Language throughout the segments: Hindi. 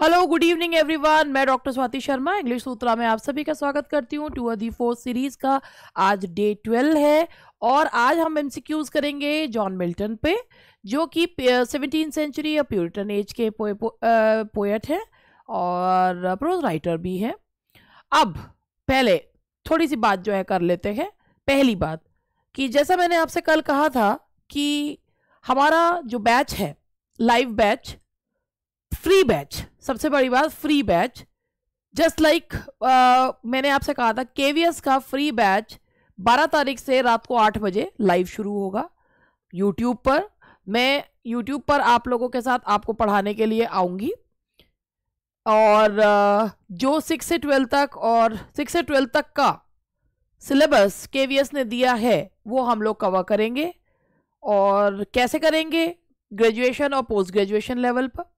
हेलो गुड इवनिंग एवरीवन मैं डॉक्टर स्वाति शर्मा इंग्लिश सूत्रा में आप सभी का स्वागत करती हूँ टू दी फोर्थ सीरीज का आज डे ट्वेल्व है और आज हम एमसीक्यूज करेंगे जॉन मिल्टन पे जो कि सेवनटीन सेंचुरी या प्यूरिटन एज के पोएट हैं और प्रोज राइटर भी हैं अब पहले थोड़ी सी बात जो है कर लेते हैं पहली बात कि जैसा मैंने आपसे कल कहा था कि हमारा जो बैच है लाइव बैच फ्री बैच सबसे बड़ी बात फ्री बैच जस्ट लाइक मैंने आपसे कहा था केवीएस का फ्री बैच 12 तारीख से रात को 8 बजे लाइव शुरू होगा यूट्यूब पर मैं यूट्यूब पर आप लोगों के साथ आपको पढ़ाने के लिए आऊँगी और uh, जो सिक्स से ट्वेल्व तक और सिक्स से ट्वेल्व तक का सिलेबस के ने दिया है वो हम लोग कवर करेंगे और कैसे करेंगे ग्रेजुएशन और पोस्ट ग्रेजुएशन लेवल पर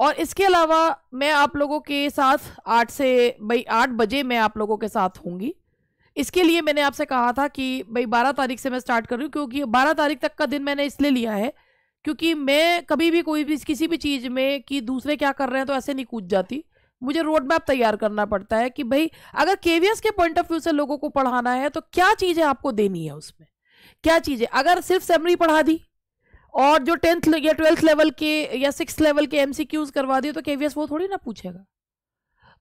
और इसके अलावा मैं आप लोगों के साथ आठ से भाई आठ बजे मैं आप लोगों के साथ होंगी इसके लिए मैंने आपसे कहा था कि भाई बारह तारीख से मैं स्टार्ट कर रही हूँ क्योंकि बारह तारीख तक का दिन मैंने इसलिए लिया है क्योंकि मैं कभी भी कोई भी किसी भी चीज़ में कि दूसरे क्या कर रहे हैं तो ऐसे नहीं कूद जाती मुझे रोड मैप तैयार करना पड़ता है कि भाई अगर केवीएस के पॉइंट ऑफ व्यू से लोगों को पढ़ाना है तो क्या चीज़ें आपको देनी है उसमें क्या चीज़ें अगर सिर्फ सेमरी पढ़ा दी और जो टेंथ या ट्वेल्थ लेवल के या सिक्स लेवल के एम करवा दिए तो के वो थोड़ी ना पूछेगा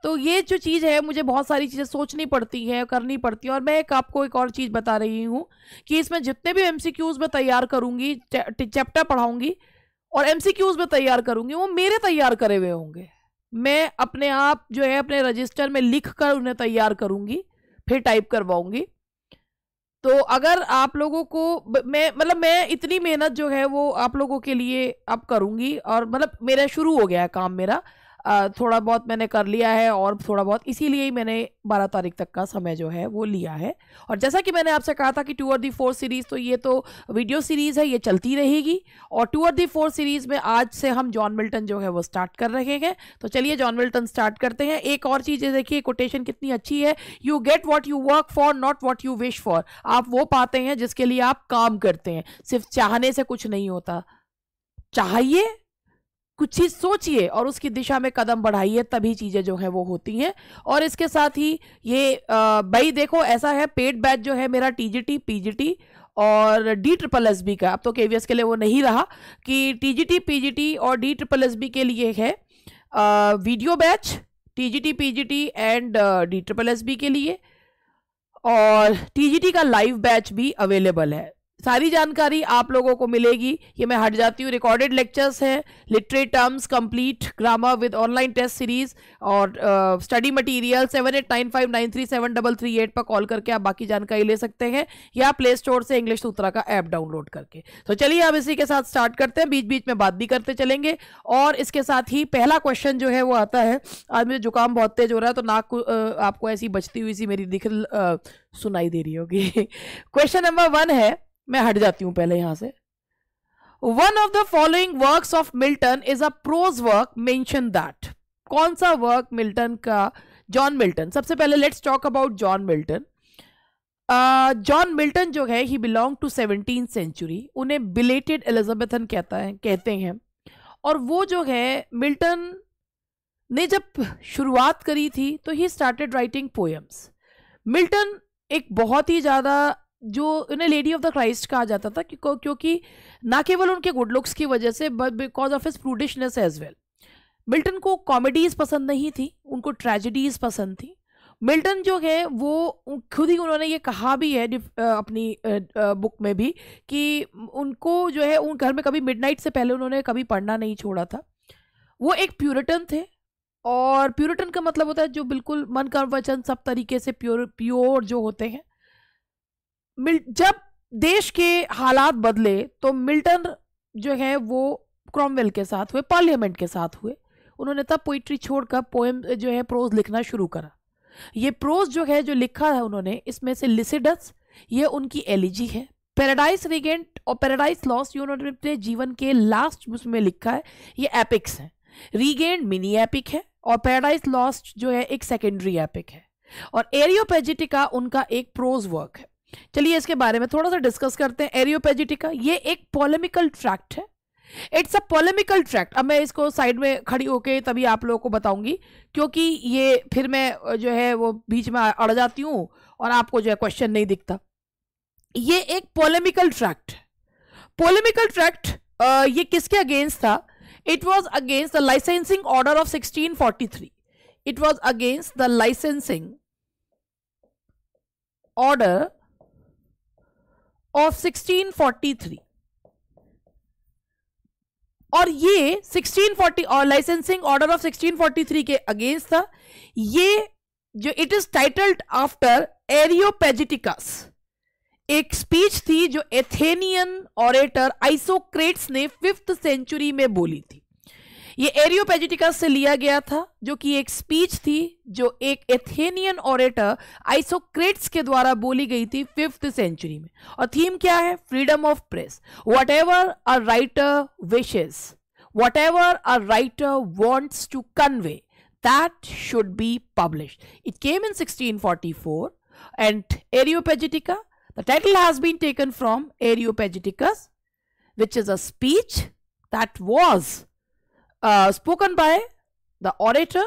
तो ये जो चीज़ है मुझे बहुत सारी चीज़ें सोचनी पड़ती हैं करनी पड़ती हैं और मैं एक आपको एक और चीज़ बता रही हूँ कि इसमें जितने भी एम मैं तैयार करूँगी चैप्टर पढ़ाऊँगी और एम मैं तैयार करूँगी वो मेरे तैयार करे हुए होंगे मैं अपने आप जो है अपने रजिस्टर में लिख कर उन्हें तैयार करूँगी फिर टाइप करवाऊँगी तो अगर आप लोगों को मैं मतलब मैं इतनी मेहनत जो है वो आप लोगों के लिए अब करूँगी और मतलब मेरा शुरू हो गया है काम मेरा थोड़ा बहुत मैंने कर लिया है और थोड़ा बहुत इसीलिए ही मैंने 12 तारीख तक का समय जो है वो लिया है और जैसा कि मैंने आपसे कहा था कि टू और दी फोर सीरीज़ तो ये तो वीडियो सीरीज़ है ये चलती रहेगी और टू और दी फोर सीरीज़ में आज से हम जॉन मिल्टन जो है वो स्टार्ट कर रहे हैं तो चलिए जॉन मिल्टन स्टार्ट करते हैं एक और चीज़ देखिए कोटेशन कितनी अच्छी है you get what you work for not what you wish for आप वो पाते हैं जिसके लिए आप काम करते हैं सिर्फ चाहने से कुछ नहीं होता चाहिए कुछ चीज़ सोचिए और उसकी दिशा में कदम बढ़ाइए तभी चीज़ें जो है वो होती हैं और इसके साथ ही ये भाई देखो ऐसा है पेड बैच जो है मेरा टीजीटी पीजीटी और डी ट्रिपल एस बी का अब तो के के लिए वो नहीं रहा कि टीजीटी पीजीटी और डी ट्रिपल एस बी के लिए है आ, video batch TGT PGT and D triple S B के लिए और टीजीटी का लाइव बैच भी अवेलेबल है सारी जानकारी आप लोगों को मिलेगी ये मैं हट जाती हूँ रिकॉर्डेड लेक्चर्स हैं literate terms complete grammar with online test series और study material seven eight nine five nine three seven double three eight पर कॉल करके आप बाकी जानकारी ले सकते हैं या प्ले स्टोर से इंग्लिश सूत्रा का ऐप डाउनलोड करके तो चलिए आप इसी के साथ स्टार्ट करते हैं बीच बीच में बात भी करते चलेंगे और इसके साथ ही पहला क्वेश्चन जो है वो आता है आज मुझे जुकाम बहुत तेज हो रहा है तो नाक आपको ऐसी बचती हुई सी मेरी दिख सुनाई दे रही होगी क्वेश्चन नंबर वन है मैं हट जाती हूं पहले यहां से one of the following work of Milton is a prose work mention that कौन सा वर्क मिल्टन का जॉन मिल्टन सबसे पहले let's talk about John Milton John Milton जो है he belong to seventeen century उन्हें बिलेटेड एलिजाबेथन कहता है कहते हैं और वो जो है मिल्टन ने जब शुरुआत करी थी तो he started writing poems Milton एक बहुत ही ज़्यादा जो उन्हें लेडी ऑफ द क्राइस्ट कहा जाता था क्योंकि ना केवल उनके गुड लुक्स की वजह से but because of his prudishness as well Milton को कॉमेडीज पसंद नहीं थी उनको ट्रेजिडीज पसंद थी मिल्टन जो है वो खुद ही उन्होंने ये कहा भी है अपनी बुक में भी कि उनको जो है उन घर में कभी मिडनाइट से पहले उन्होंने कभी पढ़ना नहीं छोड़ा था वो एक प्यूरिटन थे और प्यूरिटन का मतलब होता है जो बिल्कुल मन का वचन सब तरीके से प्योर प्योर जो होते हैं जब देश के हालात बदले तो मिल्टन जो है वो क्रॉमवेल के साथ हुए पार्लियामेंट के साथ हुए उन्होंने तब पोइट्री छोड़कर पोएम जो है प्रोज लिखना शुरू करा ये प्रोज जो है जो लिखा है उन्होंने इसमें से लिसिडस ये उनकी एलिजी है पैराडाइज रिगेंट और पैराडाइज लॉस ये उन्होंने अपने जीवन के लास्ट उसमें लिखा है ये एपिक्स हैं रीगेंट मिनी एपिक है और पैराडाइज लॉस्ट जो है एक सेकेंडरी एपिक है और एरियोपेजिटिका उनका एक प्रोज वर्क है चलिए इसके बारे में थोड़ा सा डिस्कस करते हैं एरियोपेजिटिका ये एक पोलेमिकल ट्रैक्ट है इट्स अ पोलेमिकल ट्रैक्ट अब मैं इसको साइड में खड़ी होके तभी आप लोगों को बताऊंगी क्योंकि ये फिर मैं जो है वो बीच में अड़ जाती हूँ और आपको जो है क्वेश्चन नहीं दिखता ये एक पोलेमिकल ट्रैक्ट पोलेमिकल ट्रैक्ट ये किसके अगेंस्ट था it was against the licensing order of three it was against the licensing order of 1643 और ये 1640 और लाइसेंसिंग ऑर्डर ऑफ 1643 के अगेंस्ट था ये जो it is titled after Areopagiticus एक स्पीच थी जो एथेनियन ऑरेटर आइसोक्रेट्स ने फिफ्थ सेंचुरी में बोली थी ये एरियोपेजिटिकस से लिया गया था जो कि एक स्पीच थी जो एक एथेनियन ऑरेटर आइसोक्रेट्स के द्वारा बोली गई थी फिफ्थ सेंचुरी में और थीम क्या है freedom of press whatever a writer wishes whatever a writer wants to convey that should be published. It came in 1644 and Areopagitica the title has been taken from Areopagiticus which is a speech that was spoken by the orator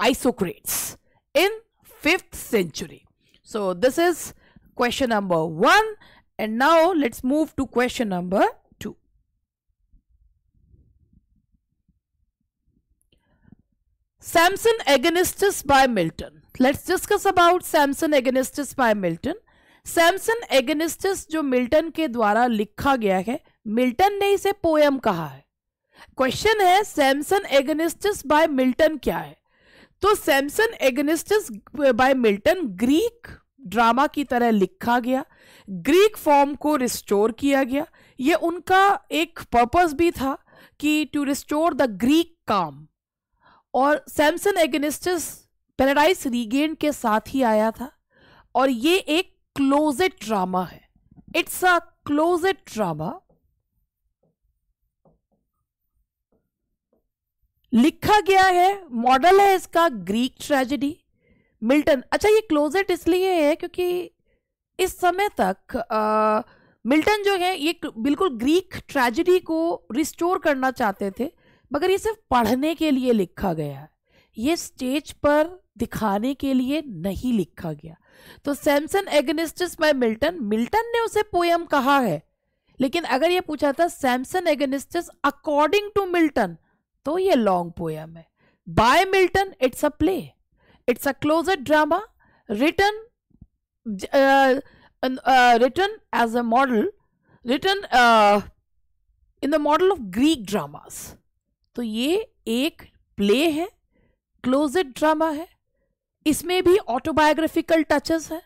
Isocrates in 5th century. So this is question number 1 and now let's move to question number 2. Samson Agonistus by Milton. Let's discuss about Samson Agonistus by Milton. Samson Agonistes जो मिल्टन के द्वारा लिखा गया है मिल्टन ने इसे पोयम कहा है क्वेश्चन है सैमसन एग्निस्टस बाय मिल्टन क्या है तो Samson Agonistes by Milton Greek drama की तरह लिखा गया ग्रीक फॉर्म को रिस्टोर किया गया ये उनका एक पर्पस भी था कि टू रिस्टोर द ग्रीक काम और सैमसन एगनिस्टिस पैराडाइज रीगेन के साथ ही आया था और ये एक क्लोजेड ड्रामा है इट्स अ क्लोजेड ड्रामा लिखा गया है मॉडल है इसका ग्रीक ट्रेजेडी मिल्टन अच्छा ये क्लोजेट इसलिए है क्योंकि इस समय तक आ, मिल्टन जो है ये बिल्कुल ग्रीक ट्रेजेडी को रिस्टोर करना चाहते थे मगर ये सिर्फ पढ़ने के लिए लिखा गया है ये स्टेज पर दिखाने के लिए नहीं लिखा गया तो Samson Agonistes by Milton Milton ने उसे पोयम कहा है लेकिन अगर ये पूछा था Samson Agonistes according to Milton तो ये लॉन्ग पोयम है by Milton it's a play it's a closed drama written written as a model written in the model of Greek dramas तो ये एक प्ले है क्लोजेड ड्रामा है इसमें भी ऑटोबायोग्राफिकल टचेस है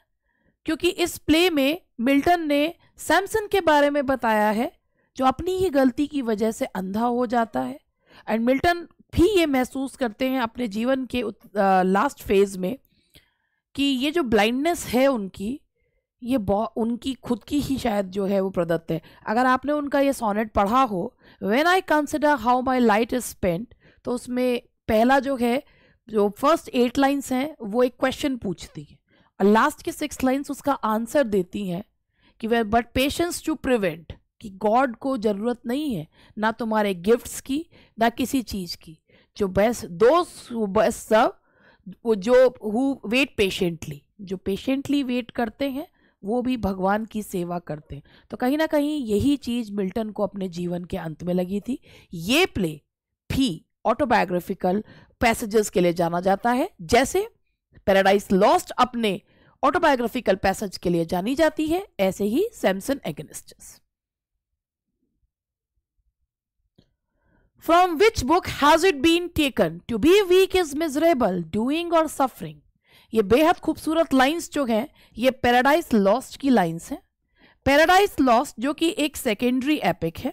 क्योंकि इस प्ले में मिल्टन ने सैमसन के बारे में बताया है जो अपनी ही गलती की वजह से अंधा हो जाता है एंड मिल्टन भी ये महसूस करते हैं अपने जीवन के लास्ट फेज में कि ये जो ब्लाइंडनेस है उनकी ये उनकी खुद की ही शायद जो है वो प्रदत्त है अगर आपने उनका ये सोनेट पढ़ा हो when I consider how my light is spent तो उसमें पहला जो है जो फर्स्ट एट लाइन्स हैं वो एक क्वेश्चन पूछती है और लास्ट के सिक्स लाइंस उसका आंसर देती हैं कि वे बट पेशेंस टू प्रिवेंट कि गॉड को ज़रूरत नहीं है ना तुम्हारे गिफ्ट्स की ना किसी चीज़ की जो बस दो बस सब वो जो हु वेट पेशेंटली जो पेशेंटली वेट करते हैं वो भी भगवान की सेवा करते हैं तो कहीं ना कहीं यही चीज़ मिल्टन को अपने जीवन के अंत में लगी थी ये प्ले भी ऑटोबायोग्राफिकल पैसेजेस के लिए जाना जाता है जैसे पैराडाइज लॉस्ट अपने ऑटोबायोग्राफिकल पैसेज के लिए जानी जाती है ऐसे ही Samson एगेनिस्टस From which book has it been taken? To be weak is miserable, doing or suffering. ये बेहद खूबसूरत लाइंस जो हैं ये पैराडाइज लॉस्ट की लाइंस हैं पैराडाइज लॉस्ट जो कि एक सेकेंडरी एपिक है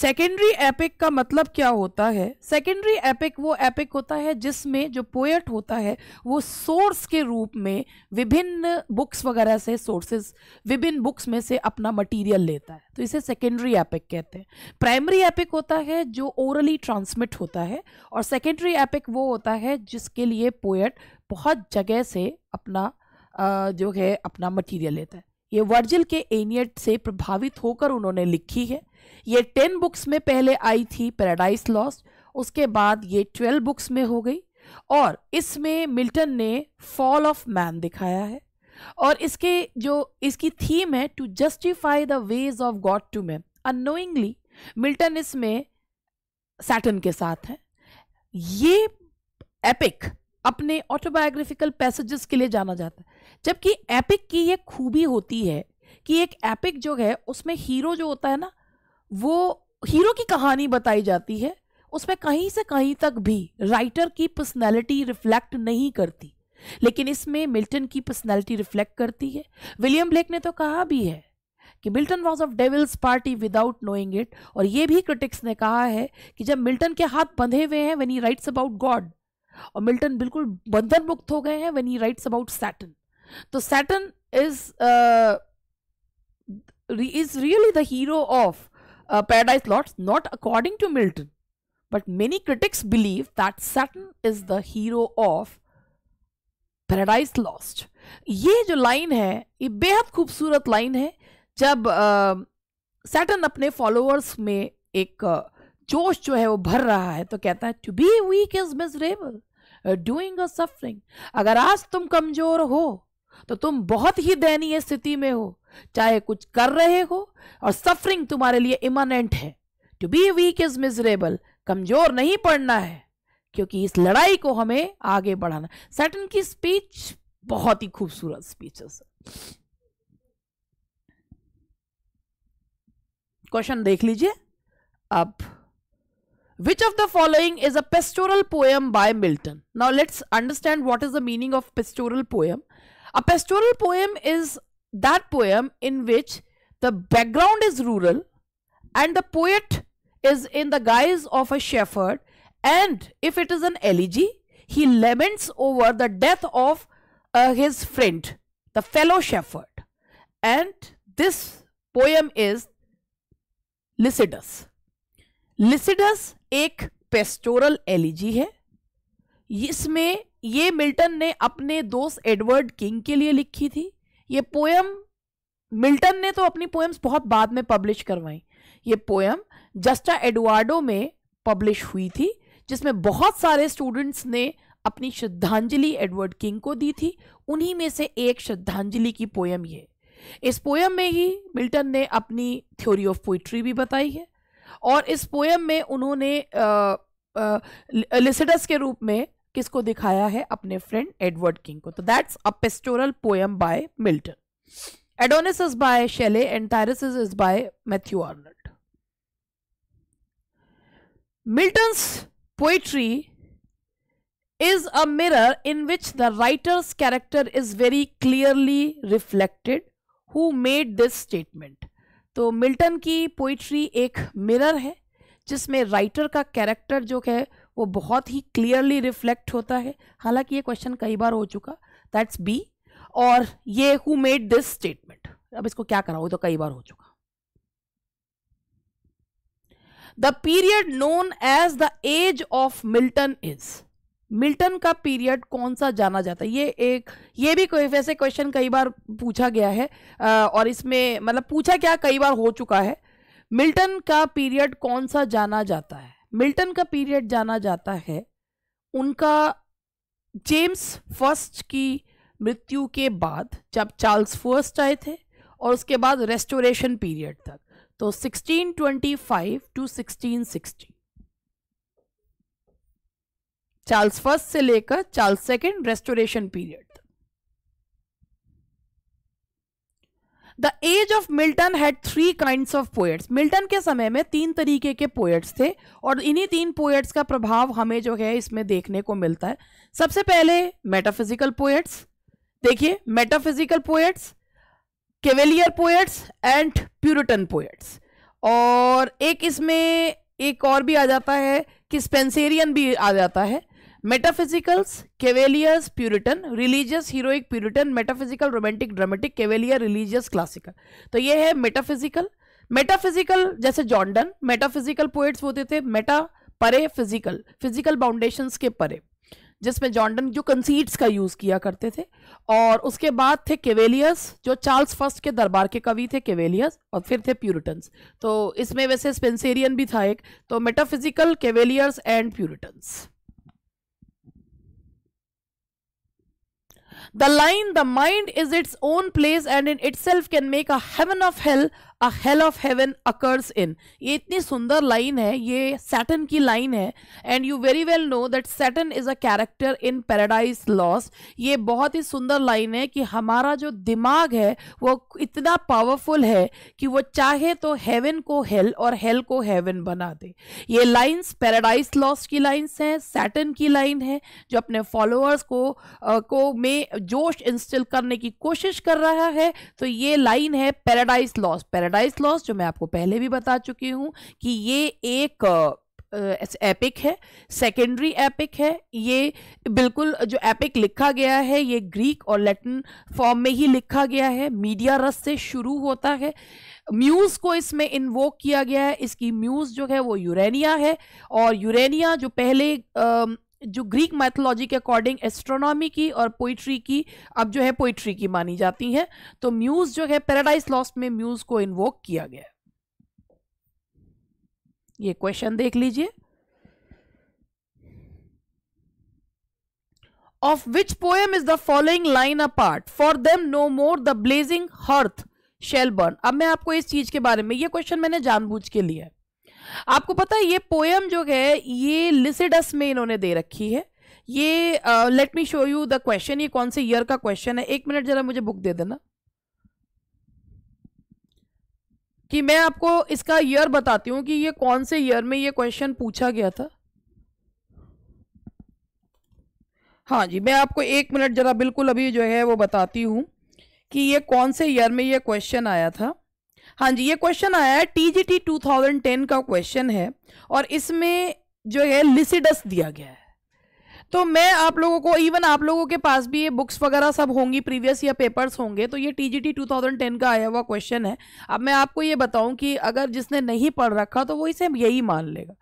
सेकेंडरी एपिक का मतलब क्या होता है सेकेंडरी एपिक वो एपिक होता है जिसमें जो पोएट होता है वो सोर्स के रूप में विभिन्न बुक्स वगैरह से सोर्सेज विभिन्न बुक्स में से अपना मटेरियल लेता है तो इसे सेकेंडरी एपिक कहते हैं प्राइमरी एपिक होता है जो ओरली ट्रांसमिट होता है और सेकेंडरी एपिक वो होता है जिसके लिए पोएट बहुत जगह से अपना जो है अपना मटीरियल लेता है ये वर्जिल के एनियट से प्रभावित होकर उन्होंने लिखी है ये टेन बुक्स में पहले आई थी पैराडाइज लॉस्ट उसके बाद ये ट्वेल्व बुक्स में हो गई और इसमें मिल्टन ने फॉल ऑफ मैन दिखाया है और इसके जो इसकी थीम है to justify the ways of God to man unknowingly Milton इसमें सैटन के साथ है ये एपिक अपने ऑटोबायोग्राफिकल पैसेजेस के लिए जाना जाता है जबकि एपिक की ये खूबी होती है कि एक एपिक जो है उसमें हीरो जो होता है ना वो हीरो की कहानी बताई जाती है उसमें कहीं से कहीं तक भी राइटर की पर्सनैलिटी रिफ्लेक्ट नहीं करती लेकिन इसमें मिल्टन की पर्सनैलिटी रिफ्लेक्ट करती है विलियम ब्लेक ने तो कहा भी है कि Milton was of devils party without knowing it और ये भी क्रिटिक्स ने कहा है कि जब मिल्टन के हाथ बंधे हुए हैं when he writes about God और मिल्टन बिल्कुल बंधन मुक्त हो गए हैं when he writes about Satan तो Satan is is really the hero of uh, paradise lost not according to Milton. But many critics believe that Saturn is the hero of paradise lost ye jo line hai ye behad khoobsurat line hai jab uh, saturn apne followers mein ek uh, जोश जो है वो भर रहा है तो कहता है to be weak is miserable doing a suffering अगर आज तुम कमजोर हो तो तुम बहुत ही दयनीय स्थिति में हो चाहे कुछ कर रहे हो और सफरिंग तुम्हारे लिए इमानेंट है to be weak is miserable कमजोर नहीं पड़ना है क्योंकि इस लड़ाई को हमें आगे बढ़ाना सैटन की स्पीच बहुत ही खूबसूरत स्पीच है क्वेश्चन देख लीजिए अब which of the following is a pastoral poem by Milton now let's understand what is the meaning of pastoral poem A pastoral poem is that poem in which the background is rural and the poet is in the guise of a shepherd and if it is an elegy, he laments over the death of uh, his friend, the fellow shepherd. And this poem is Lycidas. Lycidas एक pastoral elegy है इसमें ये मिल्टन ने अपने दोस्त एडवर्ड किंग के लिए लिखी थी ये पोएम मिल्टन ने तो अपनी पोएम्स बहुत बाद में पब्लिश करवाई ये पोएम जस्टा एडवार्डो में पब्लिश हुई थी जिसमें बहुत सारे स्टूडेंट्स ने अपनी श्रद्धांजलि एडवर्ड किंग को दी थी उन्हीं में से एक श्रद्धांजलि की पोएम ये इस पोएम में ही मिल्टन ने अपनी थ्योरी ऑफ पोइट्री भी बताई है और इस पोएम में उन्होंने लिसिडस के रूप में किसको दिखाया है अपने फ्रेंड एडवर्ड किंग को तो that's a pastoral poem by Milton Adonais is by Shelley and Thyrsis is by Matthew Arnold Milton's poetry is a mirror in which the writer's character is very clearly reflected who made this statement तो मिल्टन की पोइट्री एक मिरर है जिसमें राइटर का कैरेक्टर जो है वो बहुत ही क्लियरली रिफ्लेक्ट होता है हालांकि ये क्वेश्चन कई बार हो चुका दैट्स बी और ये हु मेड दिस स्टेटमेंट अब इसको क्या कराओ तो कई बार हो चुका the period known as the age of Milton is Milton का पीरियड कौन सा जाना जाता है ये एक ये भी कोई वैसे क्वेश्चन कई बार पूछा गया है आ, और इसमें मतलब पूछा क्या कई बार हो चुका है मिल्टन का पीरियड कौन सा जाना जाता है मिल्टन का पीरियड जाना जाता है उनका जेम्स फर्स्ट की मृत्यु के बाद जब चार्ल्स फर्स्ट आए थे और उसके बाद रेस्टोरेशन पीरियड तक तो 1625 टू 1660 चार्ल्स फर्स्ट से लेकर Charles second restoration period the age of Milton had three kind of poets Milton के समय में तीन तरीके के पोएट्स थे और इन्हीं तीन पोएट्स का प्रभाव हमें जो है इसमें देखने को मिलता है सबसे पहले मेटाफिजिकल पोएट्स देखिए metaphysical poets cavalier poets and Puritan poets और एक इसमें एक और भी आ जाता है कि स्पेंसेरियन भी आ जाता है metaphysicals cavaliers Puritan religious heroic Puritan metaphysical romantic dramatic cavalier religious classical तो ये है मेटाफिजिकल मेटाफिजिकल जैसे जॉन्डन मेटाफिजिकल पोएट्स होते थे मेटा परे फिजिकल फिजिकल बाउंडेशन के परे जिसमें जॉन्डन जो कंसीट्स का यूज़ किया करते थे और उसके बाद थे केवेलियस जो चार्ल्स फर्स्ट के दरबार के कवि थे केवेलियस और फिर थे प्यूरिटन्स तो इसमें वैसे स्पेंसेरियन भी था एक तो metaphysical cavaliers and Puritans The line, the mind is its own place and in itself can make a heaven of hell a hell of heaven occurs in ये इतनी सुंदर लाइन है ये सैटन की लाइन है and you very well know that Satan is a character in Paradise Lost ये बहुत ही सुंदर लाइन है कि हमारा जो दिमाग है वो इतना पावरफुल है कि वो चाहे तो हेवन को हेल और हेल को हेवन बना दे ये लाइन्स पैराडाइज लॉस की लाइन्स हैं सैटन की लाइन है जो अपने फॉलोअर्स को आ, को में जोश इंस्टिल करने की कोशिश कर रहा है तो ये लाइन है Paradise Lost Paradise Paradise Lost जो मैं आपको पहले भी बता चुकी हूँ कि ये एक एपिक है सेकेंडरी एपिक है ये बिल्कुल जो एपिक लिखा गया है ये ग्रीक और लैटिन फॉर्म में ही लिखा गया है मीडिया रस से शुरू होता है म्यूज़ को इसमें इन्वोक किया गया है इसकी म्यूज़ जो है वो यूरेनिया है और यूरेनिया जो पहले जो ग्रीक मैथोलॉजी के अकॉर्डिंग एस्ट्रोनॉमी की और पोइट्री की अब जो है पोइट्री की मानी जाती है तो म्यूज जो है पैराडाइज लॉस्ट में म्यूज को इन्वोक किया गया ये क्वेश्चन देख लीजिए of which poem is the following line a part for them no more the blazing hearth shall burn अब मैं आपको इस चीज के बारे में ये क्वेश्चन मैंने जानबूझ के लिया है आपको पता है ये पोएम जो है ये लिसिडस में इन्होंने दे रखी है ये let me show you the question ये कौन से ईयर का क्वेश्चन है एक मिनट जरा मुझे बुक दे देना कि मैं आपको इसका ईयर बताती हूं कि ये कौन से ईयर में ये क्वेश्चन पूछा गया था हाँ जी मैं आपको एक मिनट जरा बिल्कुल अभी जो है वो बताती हूं कि ये कौन से ईयर में ये क्वेश्चन आया था हाँ जी ये क्वेश्चन आया है टीजीटी 2010 का क्वेश्चन है और इसमें जो है लिसिडस दिया गया है तो मैं आप लोगों को इवन आप लोगों के पास भी ये बुक्स वगैरह सब होंगी प्रीवियस या पेपर्स होंगे तो ये टीजीटी 2010 का आया हुआ क्वेश्चन है अब मैं आपको ये बताऊं कि अगर जिसने नहीं पढ़ रखा तो वो इसे यही मान लेगा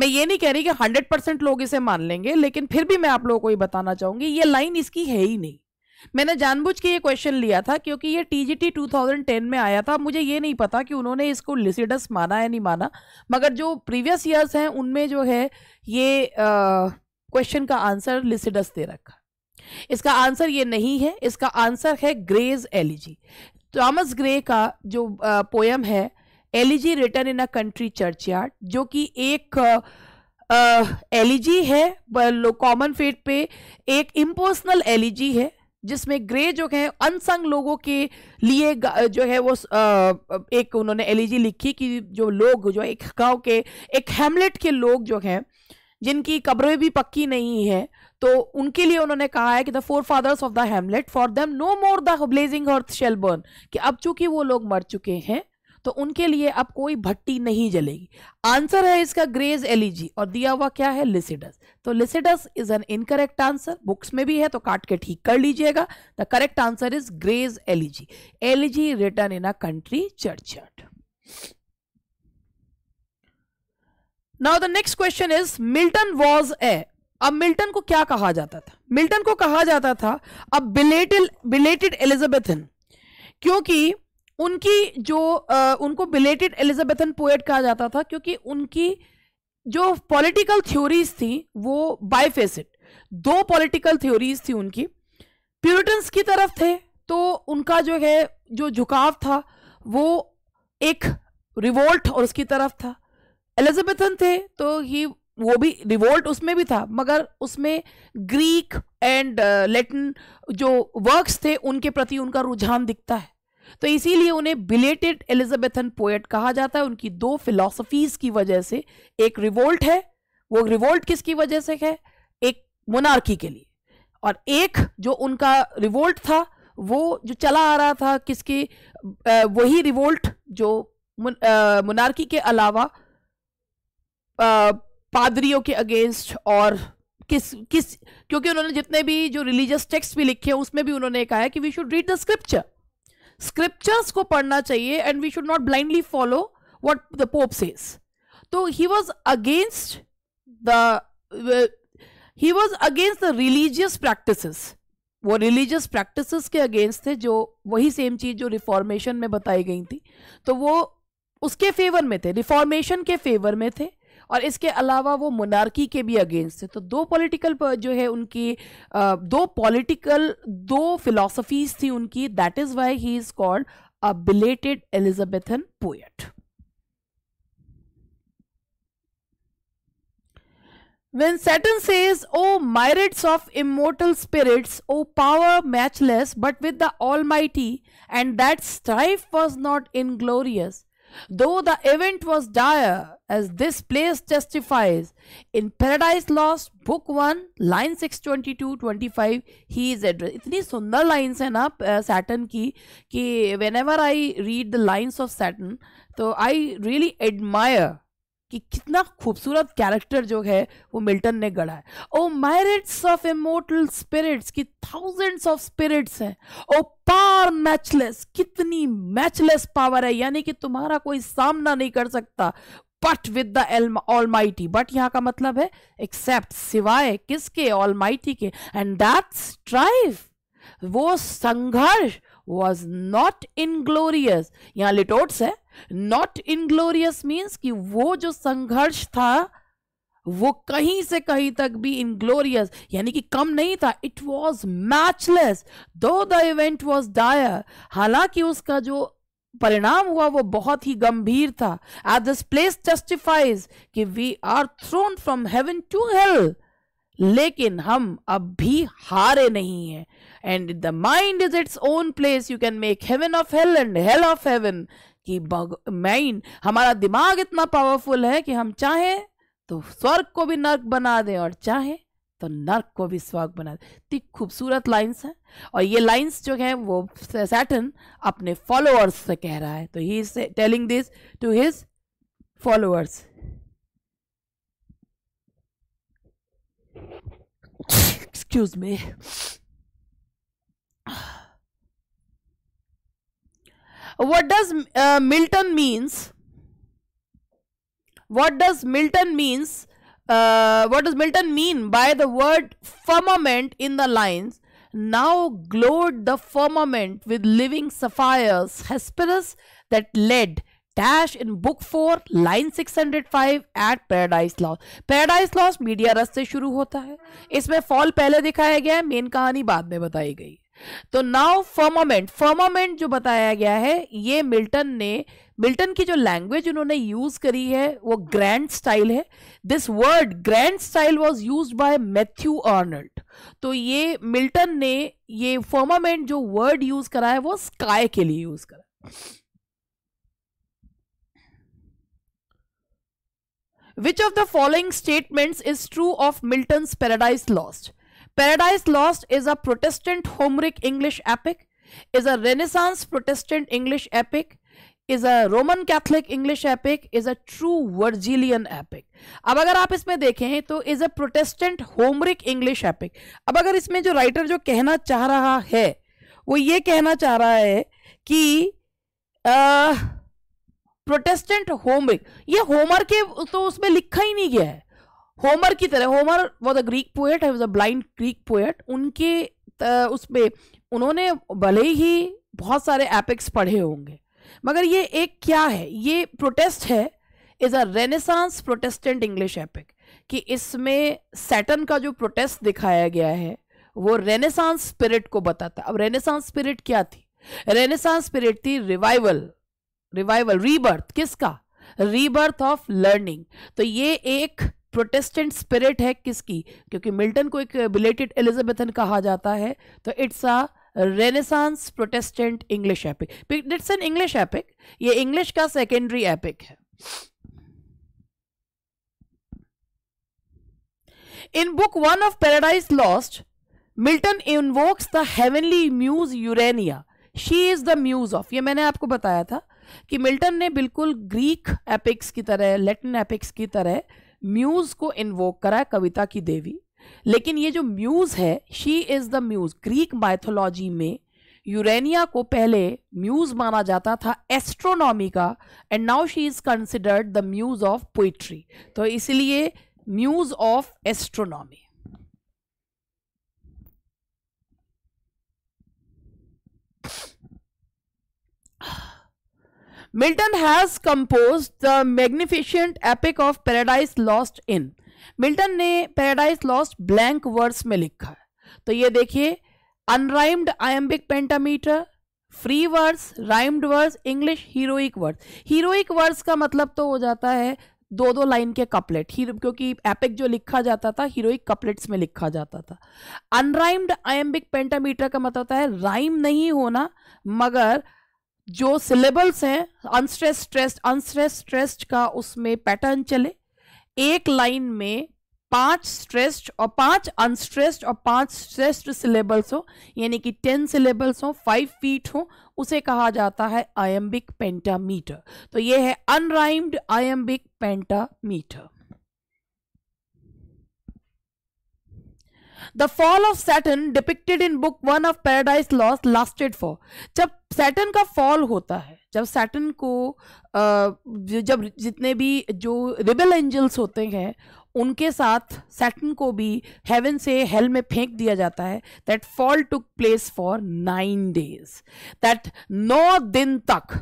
मैं ये नहीं कह रही कि 100 परसेंट लोग इसे मान लेंगे लेकिन फिर भी मैं आप लोगों को ये बताना चाहूँगी ये लाइन इसकी है ही नहीं मैंने जानबूझ के ये क्वेश्चन लिया था क्योंकि ये टी 2010 में आया था मुझे ये नहीं पता कि उन्होंने इसको लिसिडस माना या नहीं माना मगर जो प्रीवियस ईयर्स हैं उनमें जो है ये क्वेश्चन का आंसर लिसिडस दे रखा इसका आंसर ये नहीं है इसका आंसर है ग्रेज एलिजी थॉमस ग्रे का जो पोयम है elegy written in a country churchyard जो कि एक एलिजी है कॉमन फेट पे एक इम्पोर्सनल एलिजी है जिसमें ग्रे जो है अनसंग लोगों के लिए जो है वो एक उन्होंने एलिजी e लिखी कि जो लोग जो एक गांव के एक हेमलेट के लोग जो हैं जिनकी कब्रें भी पक्की नहीं है तो उनके लिए उन्होंने कहा है कि the forefathers of the hamlet for them no more the blazing hearth shall burn कि अब चूंकि वो लोग मर चुके हैं तो उनके लिए अब कोई भट्टी नहीं जलेगी आंसर है इसका ग्रेज एलिजी और दिया हुआ क्या है लिसिडस तो Lycidas is an incorrect answer books में भी है तो काट के ठीक कर लीजिएगा the correct answer is Gray's elegy elegy written in a country church now the next question is Milton was a अब मिल्टन को क्या कहा जाता था मिल्टन को कहा जाता था अब बिलेटेड बिलेटेड एलिजाबेथन क्योंकि उनकी जो आ, उनको बिलेटेड एलिजाबेथन पोएट कहा जाता था क्योंकि उनकी जो पॉलिटिकल थ्योरीज थी वो बाईफेसिड दो पॉलिटिकल थ्योरीज थी उनकी प्यूरिटन्स की तरफ थे तो उनका जो है जो झुकाव था वो एक रिवोल्ट और उसकी तरफ था एलिजाबेथन थे तो ही वो भी रिवोल्ट उसमें भी था मगर उसमें ग्रीक एंड लेटिन जो वर्क्स थे उनके प्रति उनका रुझान दिखता है तो इसीलिए उन्हें बिलेटेड एलिजाबेथन पोएट कहा जाता है उनकी दो फिलोसफीज की वजह से एक रिवोल्ट है वो रिवोल्ट किसकी वजह से है एक मोनार्की के लिए और एक जो उनका रिवोल्ट था वो जो चला आ रहा था किसकी वही रिवोल्ट जो मोनार्की के अलावा पादरियों के अगेंस्ट और किस किस क्योंकि उन्होंने जितने भी जो रिलीजियस टेक्स्ट भी लिखे हैं उसमें भी उन्होंने कहा है कि we should read the scripture scriptures को पढ़ना चाहिए and we should not blindly follow what the Pope says तो he was against the he was against the religious practice वो रिलीजियस प्रैक्टिस के अगेंस्ट थे जो वही सेम चीज़ जो रिफॉर्मेशन में बताई गई थी तो वो उसके फेवर में थे रिफॉर्मेशन के फेवर में थे और इसके अलावा वो मोनार्की के भी अगेंस्ट थे तो दो पॉलिटिकल जो है उनकी दो पॉलिटिकल दो फिलोसफीज थी उनकी that is why he is called a belated Elizabethan poet When Saturn says, O myriads of immortal spirits, O power matchless, but with the Almighty, and that strife was not inglorious, Though the event was dire, as this place testifies, in Paradise Lost, Book 1, line 622-25, he is addressed. इतनी सुंदर लाइन्स हैं ना सैटन की कि whenever I read the lines of Saturn, तो I really admire कि कितना खूबसूरत कैरेक्टर जो है वो मिल्टन ने गढ़ा है O myriads of immortal spirits की थाउजेंड्स ऑफ स्पिरिट्स हैं ओ पार मैचलेस कितनी मैचलेस पावर है यानी कि तुम्हारा कोई सामना नहीं कर सकता but with the almighty but यहाँ का मतलब है एक्सेप्ट सिवाय किसके ऑल माइटी के एंड दैट स्ट्राइव वो संघर्ष वॉज नॉट इनग्लोरियस यहाँ लिटोट्स है नॉट इनग्लोरियस मीन्स कि वो जो संघर्ष था वो कहीं से कहीं तक भी इनग्लोरियस यानी कि कम नहीं था it was matchless though the event was dire हालांकि उसका जो परिणाम हुआ वो बहुत ही गंभीर था एट दिस प्लेस जस्टिफाइज कि we are thrown from heaven to hell लेकिन हम अब भी हारे नहीं हैं and the mind is its own place you can make heaven of hell and hell of heaven कि मैन हमारा दिमाग इतना पावरफुल है कि हम चाहें तो स्वर्ग को भी नर्क बना दें और चाहें तो नर्क को भी स्वर्ग बना दें इतनी खूबसूरत लाइंस हैं और ये लाइंस जो हैं वो सैटन अपने फॉलोअर्स से कह रहा है तो he telling this to his followers excuse me what does uh, milton means what does milton means uh, what does milton mean by the word firmament in the lines now glowed the firmament with living sapphires hesperus that led dash in book 4 line 605 at Paradise Lost Paradise Lost media रस से शुरू होता है इसमें फॉल पहले दिखाया गया है मेन कहानी बाद में बताई गई तो नाउ फर्मामेंट फर्मामेंट जो बताया गया है ये मिल्टन ने मिल्टन की जो लैंग्वेज उन्होंने यूज करी है वो ग्रैंड स्टाइल है this word grand style was used by Matthew Arnold तो ये मिल्टन ने ये फर्मामेंट जो वर्ड यूज करा है वो स्काई के लिए यूज करा which of the following statements is true of Milton Paradise Lost Paradise Lost is a Protestant Homeric English epic, is a Renaissance Protestant English epic, is a Roman Catholic English epic is a true Virgilian epic अब अगर आप इसमें देखें तो is a Protestant Homeric English epic अब अगर इसमें जो राइटर जो कहना चाह रहा है वो ये कहना चाह रहा है कि प्रोटेस्टेंट होमरिक ये होमर के तो उसमें लिखा ही नहीं गया है होमर की तरह Homer was a Greek poet है was a blind Greek poet उनके उसमें उन्होंने भले ही बहुत सारे एपिक्स पढ़े होंगे मगर ये एक क्या है ये प्रोटेस्ट है is a Renaissance Protestant English epic कि इसमें सैटन का जो प्रोटेस्ट दिखाया गया है वो रेनेसांस स्पिरिट को बताता अब रेनेसांस स्पिरिट क्या थी रेनेसांस स्पिरिट थी रिवाइवल रिवाइवल रीबर्थ किसका रीबर्थ ऑफ लर्निंग तो ये एक प्रोटेस्टेंट स्पिरिट है किसकी क्योंकि मिल्टन को एक बिलेटेड एलिजाबेथन कहा जाता है तो it's a Renaissance Protestant English epic it's an English epic ये इंग्लिश का सेकेंडरी एपिक है in book one of Paradise Lost Milton invokes the heavenly muse Urania she is the muse of ये मैंने आपको बताया था कि मिल्टन ने बिल्कुल ग्रीक एपिक्स की तरह लेटिन एपिक्स की तरह म्यूज को इन्वोक करा है कविता की देवी लेकिन ये जो म्यूज है she is the muse Greek mythology में यूरेनिया को पहले म्यूज माना जाता था एस्ट्रोनॉमी का and now she is considered the muse of poetry तो इसलिए muse of astronomy Milton has compose the magnificent epic of Paradise Lost in Milton ने पैराडाइज लॉस्ट ब्लैंक वर्ड्स में लिखा है तो ये देखिए unrhymed iambic pentameter free words rhymed words English heroic words heroic words का मतलब तो हो जाता है दो दो लाइन के कपलेट हीरो क्योंकि एपिक जो लिखा जाता था हीरोइक कपलेट्स में लिखा जाता था अनराइम्ड आयम्बिक पेंटामीटर का मतलब होता है राइम नहीं होना मगर जो सिलेबल्स हैं अनस्ट्रेस स्ट्रेस्ड अनस्ट्रेस स्ट्रेस्ड का उसमें पैटर्न चले एक लाइन में पांच स्ट्रेस्ड और पांच अनस्ट्रेस्ड और पांच स्ट्रेस्ड सिलेबल्स हो यानी कि टेन सिलेबल्स हो फाइव फीट हो उसे कहा जाता है आयम्बिक पेंटामीटर तो ये है unrhymed iambic pentameter the fall of Satan depicted in book one of Paradise lost lasted for जब सैटन का फॉल होता है जब सैटन को जब जितने भी जो रिबल एंजल्स होते हैं उनके साथ सैटन को भी हेवन से हेल में फेंक दिया जाता है that fall took place for nine days that नौ दिन तक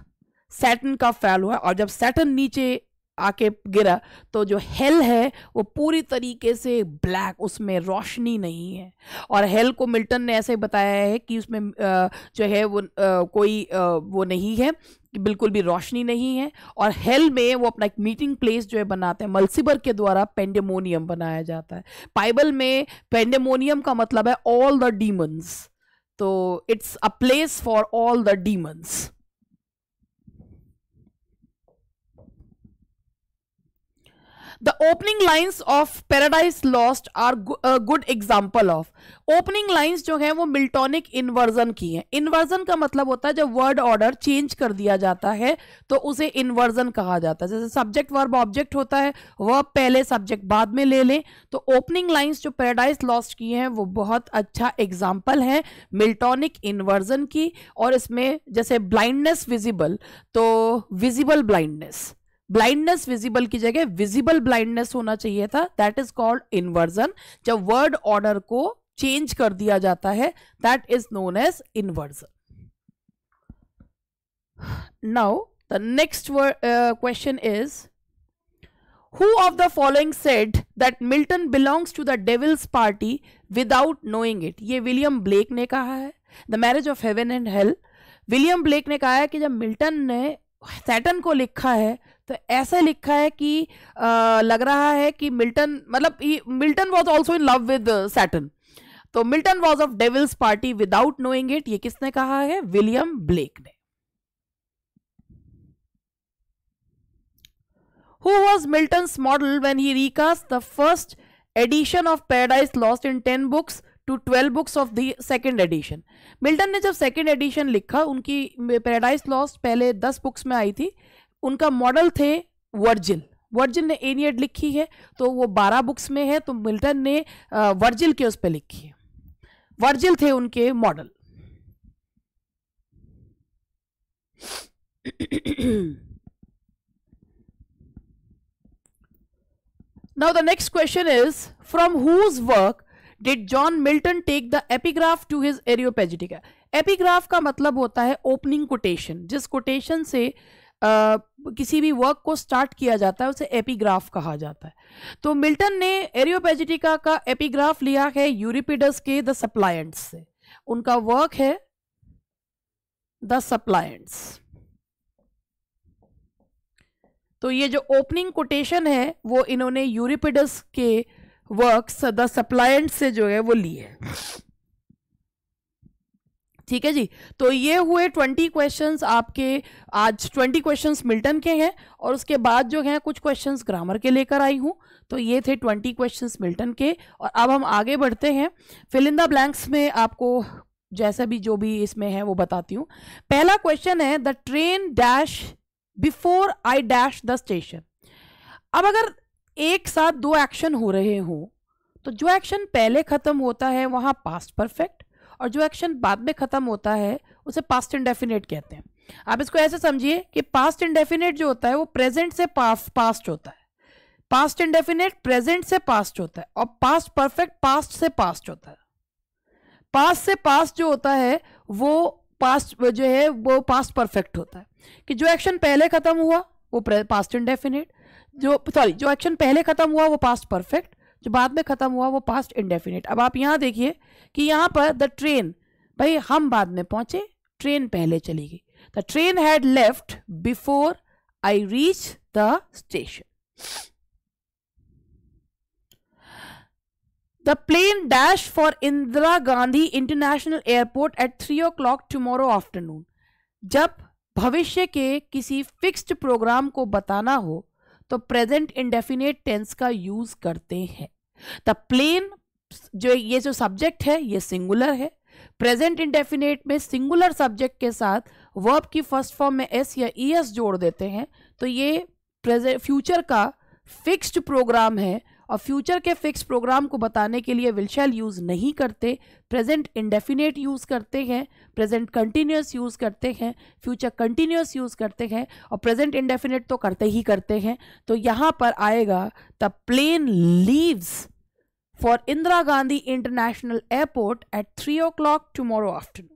सैटन का फैल हुआ और जब सैटन नीचे आके गिरा तो जो हेल है वो पूरी तरीके से ब्लैक उसमें रोशनी नहीं है और हेल को मिल्टन ने ऐसे बताया है कि उसमें जो है वो कोई वो नहीं है कि बिल्कुल भी रोशनी नहीं है और हेल में वो अपना एक मीटिंग प्लेस जो है बनाते हैं मल्सिबर के द्वारा पेंडेमोनियम बनाया जाता है बाइबल में पेंडेमोनियम का मतलब है ऑल द डीमंस तो it's a place for all the demons the opening lines of Paradise Lost are good example of opening lines जो है वो मिल्टॉनिक इन्वर्जन की है इन्वर्जन का मतलब होता है जब वर्ड ऑर्डर चेंज कर दिया जाता है तो उसे इन्वर्जन कहा जाता है जैसे सब्जेक्ट वर्ब ऑब्जेक्ट होता है वह पहले सब्जेक्ट बाद में ले लें तो ओपनिंग लाइन्स जो पेराडाइज लॉस्ट की हैं वो बहुत अच्छा एग्जाम्पल है मिल्टॉनिक इन्वर्जन की और इसमें जैसे ब्लाइंडनेस विजिबल तो विजिबल ब्लाइंडनेस ब्लाइंडनेस विजिबल की जगह विजिबल ब्लाइंडनेस होना चाहिए था दैट इज कॉल्ड इन्वर्जन जब वर्ड ऑर्डर को चेंज कर दिया जाता है that is known as inversion now the next question is who of the following said that milton belongs to the devil's party without knowing it ये विलियम ब्लेक ने कहा है the marriage of heaven and hell William Blake ने कहा है कि जब मिल्टन ने सैटन को लिखा है तो ऐसे लिखा है कि आ, लग रहा है कि मिल्टन मतलब Milton was also in love with Satan तो Milton was of devils party without knowing it ये किसने कहा है विलियम ब्लेक ने who was Milton's model when he recast the first edition of Paradise Lost in 10 books to 12 books of the second edition. मिल्टन ने जब सेकेंड एडिशन लिखा उनकी पेराडाइज लॉस्ट पहले दस बुक्स में आई थी उनका मॉडल थे वर्जिल वर्जिल ने एनियड लिखी है तो वो बारह बुक्स में है तो मिल्टन ने वर्जिल के उस पर लिखी है वर्जिल थे उनके model now the next question is from whose work did John Milton take the epigraph to his Areopagitica epigraph का मतलब होता है ओपनिंग कोटेशन जिस कोटेशन से किसी भी वर्क को स्टार्ट किया जाता है उसे एपीग्राफ कहा जाता है तो मिल्टन ने एरियोपेजिटिका का एपीग्राफ लिया है यूरिपिडस के द सप्लायंट्स से उनका वर्क है द सप्लायंट्स तो ये जो ओपनिंग कोटेशन है वो इन्होंने यूरिपिडस के वर्क द सप्लायंट्स से जो है वो ली है ठीक है जी तो ये हुए ट्वेंटी क्वेश्चंस आपके आज ट्वेंटी क्वेश्चंस मिल्टन के हैं और उसके बाद जो हैं कुछ क्वेश्चंस ग्रामर के लेकर आई हूँ तो ये थे ट्वेंटी क्वेश्चंस मिल्टन के और अब हम आगे बढ़ते हैं फिलिंदा ब्लैंक्स में आपको जैसा भी जो भी इसमें है वो बताती हूँ पहला क्वेश्चन है the train dash before I dash the station अब अगर एक साथ दो एक्शन हो रहे हों तो जो एक्शन पहले ख़त्म होता है वहाँ पास्ट परफेक्ट और जो एक्शन बाद में ख़त्म होता है उसे पास्ट इंडेफिनेट कहते हैं आप इसको ऐसे समझिए कि पास्ट इंडेफिनेट जो होता है वो प्रेजेंट से पास्ट होता है पास्ट इंडेफिनेट प्रेजेंट से पास्ट होता है और पास्ट परफेक्ट पास्ट से पास्ट होता है पास्ट से पास्ट जो होता है वो पास्ट जो है वो पास्ट परफेक्ट होता है कि जो एक्शन पहले ख़त्म हुआ वो पास्ट इंडेफिनेट जो सॉरी जो एक्शन पहले ख़त्म हुआ वो पास्ट परफेक्ट जो बाद में ख़त्म हुआ वो पास्ट इंडेफिनिट अब आप यहाँ देखिए कि यहाँ पर द ट्रेन भाई हम बाद में पहुँचे ट्रेन पहले चली गई the train had left before I reach the station the plane dash for Indira Gandhi international airport at three o'clock tomorrow afternoon जब भविष्य के किसी फिक्स्ड प्रोग्राम को बताना हो तो प्रेजेंट इंडेफिनेट टेंस का यूज करते हैं द प्लेन जो ये जो सब्जेक्ट है ये सिंगुलर है प्रेजेंट इंडेफिनेट में सिंगुलर सब्जेक्ट के साथ वर्ब की फर्स्ट फॉर्म में एस या ई एस जोड़ देते हैं तो ये प्रेजेंट फ्यूचर का फिक्स्ड प्रोग्राम है और फ्यूचर के फिक्स प्रोग्राम को बताने के लिए विलशैल यूज़ नहीं करते प्रेजेंट इंडेफिनेट यूज़ करते हैं प्रेजेंट कंटिन्यूस यूज़ करते हैं फ्यूचर कंटिन्यूस यूज़ करते हैं और प्रेजेंट इंडेफिनेट तो करते ही करते हैं तो यहाँ पर आएगा the plane leaves for Indira Gandhi international airport at three o'clock tomorrow afternoon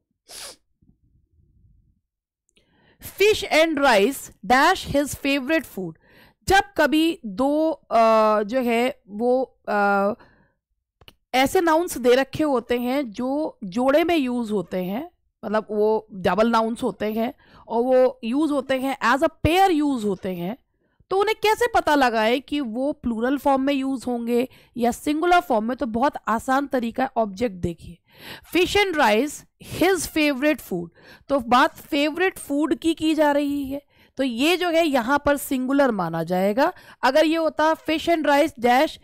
fish and rice dash his favourite food जब कभी दो आ, जो है वो आ, ऐसे नाउन्स दे रखे होते हैं जो जोड़े में यूज़ होते हैं मतलब वो डबल नाउन्स होते हैं और वो यूज़ होते हैं एज अ पेयर यूज़ होते हैं तो उन्हें कैसे पता लगाए कि वो प्लूरल फॉर्म में यूज़ होंगे या सिंगुलर फॉर्म में तो बहुत आसान तरीका है ऑब्जेक्ट देखिए fish and rice his favourite food तो बात फेवरेट फूड की की जा रही है तो ये जो है यहां पर सिंगुलर माना जाएगा अगर ये होता fish and rice dash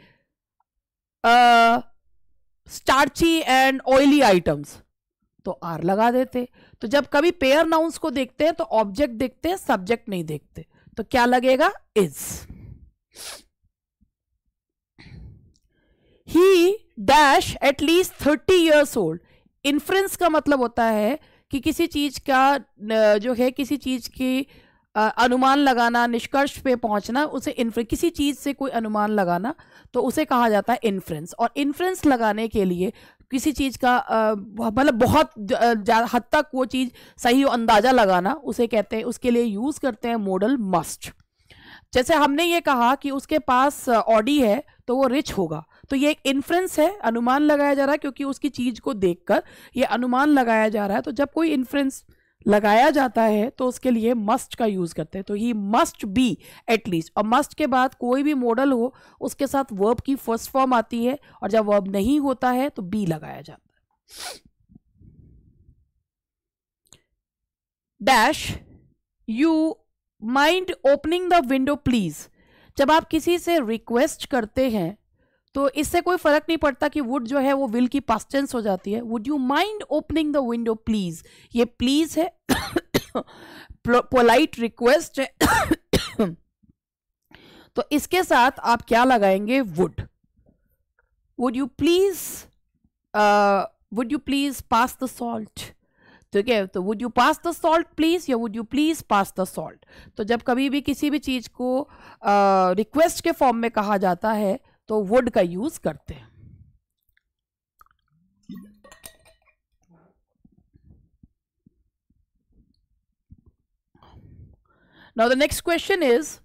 starchy and oily items तो आर लगा देते तो जब कभी पेयर नाउंस को देखते हैं तो ऑब्जेक्ट देखते हैं सब्जेक्ट नहीं देखते तो क्या लगेगा is he dash at least thirty years old inference का मतलब होता है कि किसी चीज का जो है किसी चीज की अनुमान लगाना निष्कर्ष पे पहुंचना उसे इन्फ्र किसी चीज़ से कोई अनुमान लगाना तो उसे कहा जाता है इन्फ्रेंस और इन्फ्रेंस लगाने के लिए किसी चीज़ का मतलब बहुत हद तक वो चीज़ सही अंदाज़ा लगाना उसे कहते हैं उसके लिए यूज़ करते हैं मॉडल मस्ट जैसे हमने ये कहा कि उसके पास ऑडी है तो वो रिच होगा तो ये एक इन्फ्रेंस है अनुमान लगाया जा रहा है क्योंकि उसकी चीज़ को देखकर ये अनुमान लगाया जा रहा है तो जब कोई इन्फ्रेंस लगाया जाता है तो उसके लिए मस्ट का यूज़ करते हैं तो ही मस्ट बी एटलीस्ट और मस्ट के बाद कोई भी मॉडल हो उसके साथ वर्ब की फर्स्ट फॉर्म आती है और जब वर्ब नहीं होता है तो बी लगाया जाता है dash you mind opening the window please जब आप किसी से रिक्वेस्ट करते हैं तो इससे कोई फर्क नहीं पड़ता कि वुड जो है वो विल की पास्टेंस हो जाती है would you mind opening the window please ये प्लीज है पोलाइट रिक्वेस्ट है तो इसके साथ आप क्या लगाएंगे would would you please would you please pass the salt ठीक है तो would you pass the salt please या would you please pass the salt तो जब कभी भी किसी भी चीज़ को रिक्वेस्ट uh, के फॉर्म में कहा जाता है तो वुड का यूज करते हैं now the next question is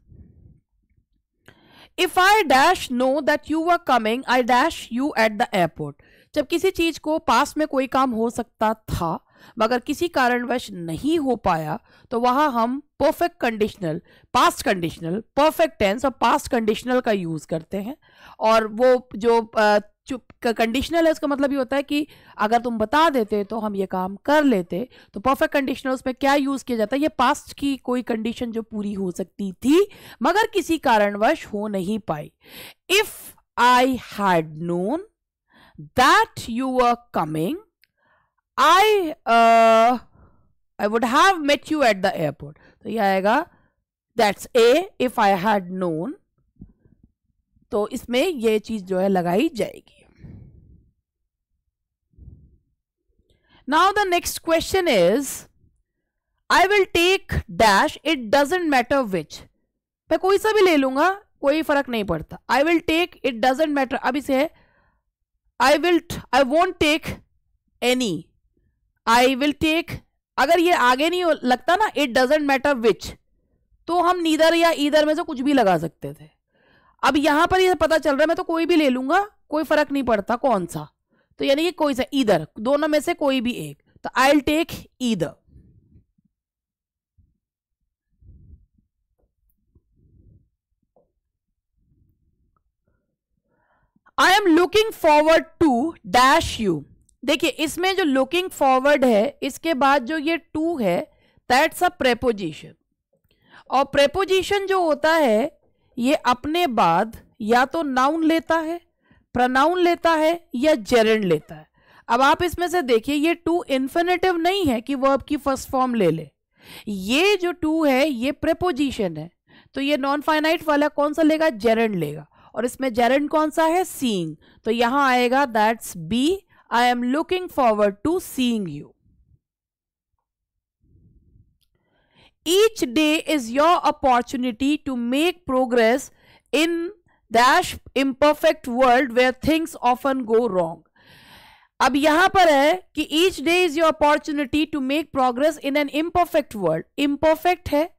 if I dash know that you are coming I dash you at the airport जब किसी चीज को पास में कोई काम हो सकता था मगर किसी कारणवश नहीं हो पाया तो वहां हम perfect conditional past conditional perfect tense और पास्ट कंडीशनल का यूज़ करते हैं और वो जो कंडीशनल है उसका मतलब ये होता है कि अगर तुम बता देते तो हम ये काम कर लेते तो परफेक्ट कंडीशनल उसमें क्या यूज़ किया जाता है ये पास्ट की कोई कंडीशन जो पूरी हो सकती थी मगर किसी कारणवश हो नहीं पाई if I had known that you are coming I I would have met you at the airport तो ये आएगा that's a if I had known तो इसमें ये चीज जो है लगाई जाएगी now the next question is I will take dash it doesn't matter which मैं कोई सा भी ले लूंगा कोई फर्क नहीं पड़ता I will take it doesn't matter अब इसे I will I won't take any I will take अगर ये आगे नहीं लगता ना इट डजेंट मैटर विच तो हम नीदर या ईदर में से कुछ भी लगा सकते थे अब यहां पर यह पता चल रहा है मैं तो कोई भी ले लूंगा कोई फर्क नहीं पड़ता कौन सा तो यानी कि कोई सा इधर दोनों में से कोई भी एक तो I take either I am looking forward to dash you देखिए इसमें जो लुकिंग फॉरवर्ड है इसके बाद जो ये टू है दैट्स अ प्रेपोजिशन और प्रेपोजिशन जो होता है ये अपने बाद या तो नाउन लेता है प्रनाउन लेता है या जेरेंड लेता है अब आप इसमें से देखिए ये टू इन्फिनेटिव नहीं है कि वर्ब की फर्स्ट फॉर्म ले ले ये जो टू है ये प्रेपोजिशन है तो ये नॉन फाइनाइट वाला कौन सा लेगा जेरेंड लेगा और इसमें जेरेंड कौन सा है सीइंग तो यहां आएगा that's B I am looking forward to seeing you each day is your opportunity to make progress in dash imperfect world where things often go wrong अब यहां पर है कि each day is your opportunity to make progress in an imperfect world इम्परफेक्ट है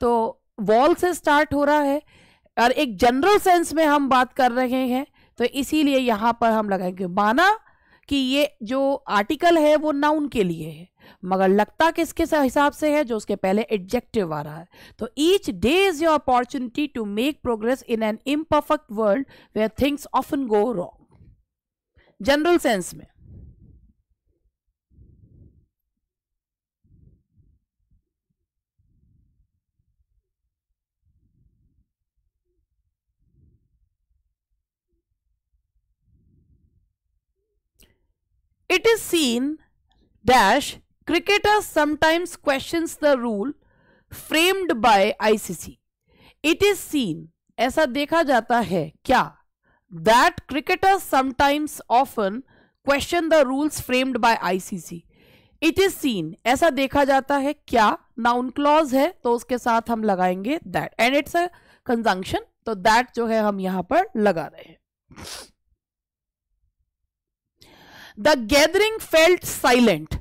तो वॉल से स्टार्ट हो रहा है और एक जनरल सेंस में हम बात कर रहे हैं तो इसीलिए यहां पर हम लगाएंगे माना कि ये जो आर्टिकल है वो नाउन के लिए है मगर लगता किसके हिसाब से है जो उसके पहले एडजेक्टिव आ रहा है तो each day is your opportunity to make progress in an imperfect world where things often go wrong general sense में it is seen dash cricketers sometimes questions the rule framed by ICC. It is seen aisa dekha jata hai kya that cricketers sometimes often question the rules framed by ICC. It is seen ऐसा देखा जाता है क्या noun clause है तो उसके साथ हम लगाएंगे that and it's a conjunction तो that जो है हम यहाँ पर लगा रहे हैं द गैदरिंग फेल्ट साइलेंट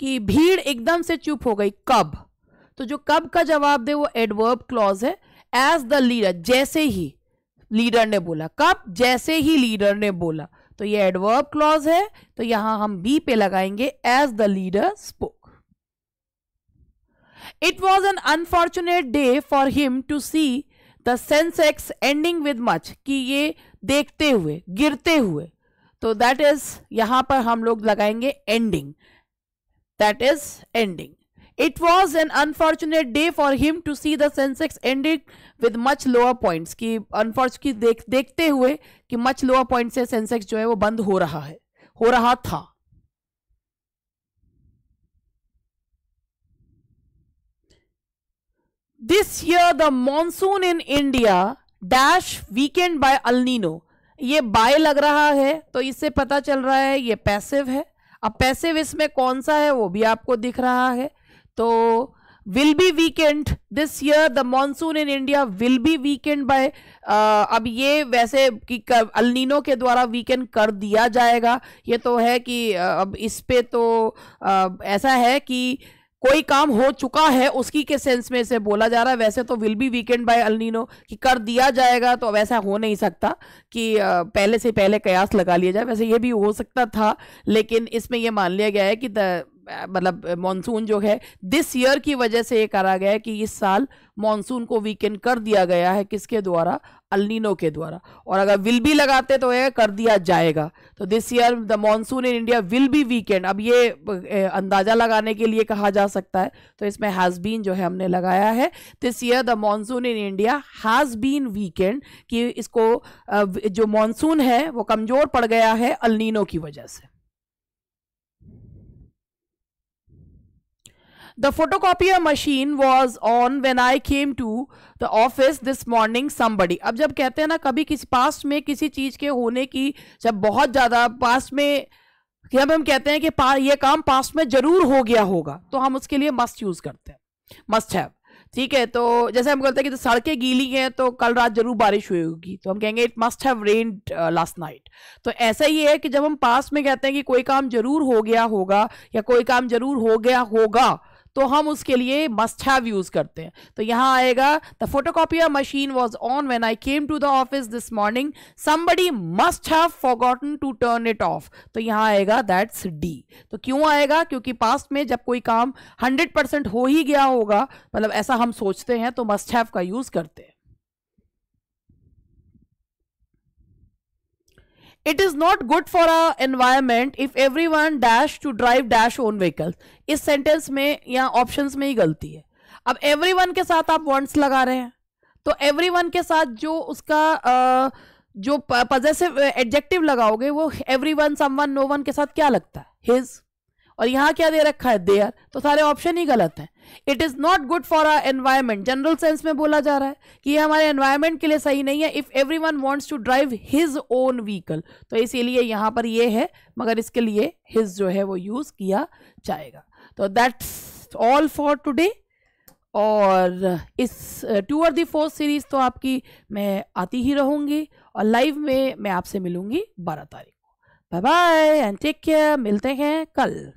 कि भीड़ एकदम से चुप हो गई कब तो जो कब का जवाब दे वो एडवर्ब क्लॉज है एज द लीडर जैसे ही लीडर ने बोला कब जैसे ही लीडर ने बोला तो ये एडवर्ब क्लॉज है तो यहां हम बी पे लगाएंगे as the leader spoke it was an unfortunate day for him to see the Sensex ending with much कि ये देखते हुए गिरते हुए तो दैट इज यहां पर हम लोग लगाएंगे ending that is ending it was an unfortunate day for him to see the Sensex ending with much lower points की अनफॉर्चुनेट देख देखते हुए कि मच लोअर पॉइंट से सेंसेक्स जो है वो बंद हो रहा है हो रहा था this year the monsoon in India dash weakened by El Nino ये बाय लग रहा है तो इससे पता चल रहा है ये पैसिव है अब पैसिव इसमें कौन सा है वो भी आपको दिख रहा है तो will be weakened this year the monsoon in India will be weakened by अब ये वैसे कि अलिनो के द्वारा वीकेंड कर दिया जाएगा ये तो है कि uh, अब इस पे तो uh, ऐसा है कि कोई काम हो चुका है उसकी के सेंस में से बोला जा रहा है वैसे तो will be weakened by El Nino कि कर दिया जाएगा तो वैसा हो नहीं सकता कि पहले से पहले कयास लगा लिया जाए वैसे ये भी हो सकता था लेकिन इसमें यह मान लिया गया है कि मतलब मानसून जो है दिस ईयर की वजह से ये करा गया है कि इस साल मानसून को वीकेंड कर दिया गया है किसके द्वारा अलिनो के द्वारा और अगर विल भी लगाते तो यह कर दिया जाएगा तो this year the monsoon in India will be weakened अब ये अंदाजा लगाने के लिए कहा जा सकता है तो इसमें हैज़ बीन जो है हमने लगाया है this year the monsoon in India has been weakened कि इसको जो मानसून है वो कमज़ोर पड़ गया है अलिनो की वजह से The photocopier machine was on when I came to the office this morning somebody अब जब कहते हैं ना कभी किसी पास्ट में किसी चीज़ के होने की जब बहुत ज़्यादा पास्ट में जब हम कहते हैं कि ये काम पास्ट में ज़रूर हो गया होगा तो हम उसके लिए मस्ट यूज़ करते हैं मस्ट हैव ठीक है तो जैसे हम कहते हैं कि तो सड़कें गीली हैं तो कल रात जरूर बारिश हुई होगी तो हम कहेंगे it must have rain last night तो ऐसा ही है कि जब हम पास में कहते हैं कि कोई काम जरूर हो गया होगा या कोई काम जरूर हो गया होगा तो हम उसके लिए मस्ट हैव यूज़ करते हैं तो यहाँ आएगा the photocopier machine was on when I came to the office this morning somebody must have forgotten to turn it off तो यहां आएगा दैट्स डी तो क्यों आएगा क्योंकि पास्ट में जब कोई काम हंड्रेड परसेंट हो ही गया होगा मतलब ऐसा हम सोचते हैं तो मस्ट हैव का यूज़ करते हैं is not good for a environment if everyone dash to drive dash own vehicle इस सेंटेंस में या ऑप्शन में ही गलती है अब वन के साथ आप वॉन्ट्स लगा रहे हैं तो वन के साथ जो उसका जो पजेसिव एडजेक्टिव लगाओगे वो एवरीवन वन नो वन के साथ क्या लगता है हिज और यहाँ क्या दे रखा है देयर तो सारे ऑप्शन ही गलत हैं it is not good for our environment general sense में बोला जा रहा है कि ये हमारे एनवायरमेंट के लिए सही नहीं है if everyone wants to drive his own vehicle तो इसीलिए यहां पर ये है मगर इसके लिए हिज जो है वो यूज़ किया जाएगा तो दैट्स ऑल फॉर टूडे और इस टू और दी फोर्थ सीरीज़ तो आपकी मैं आती ही रहूंगी और लाइव में मैं आपसे मिलूंगी बारह तारीख को bye bye and take care मिलते हैं कल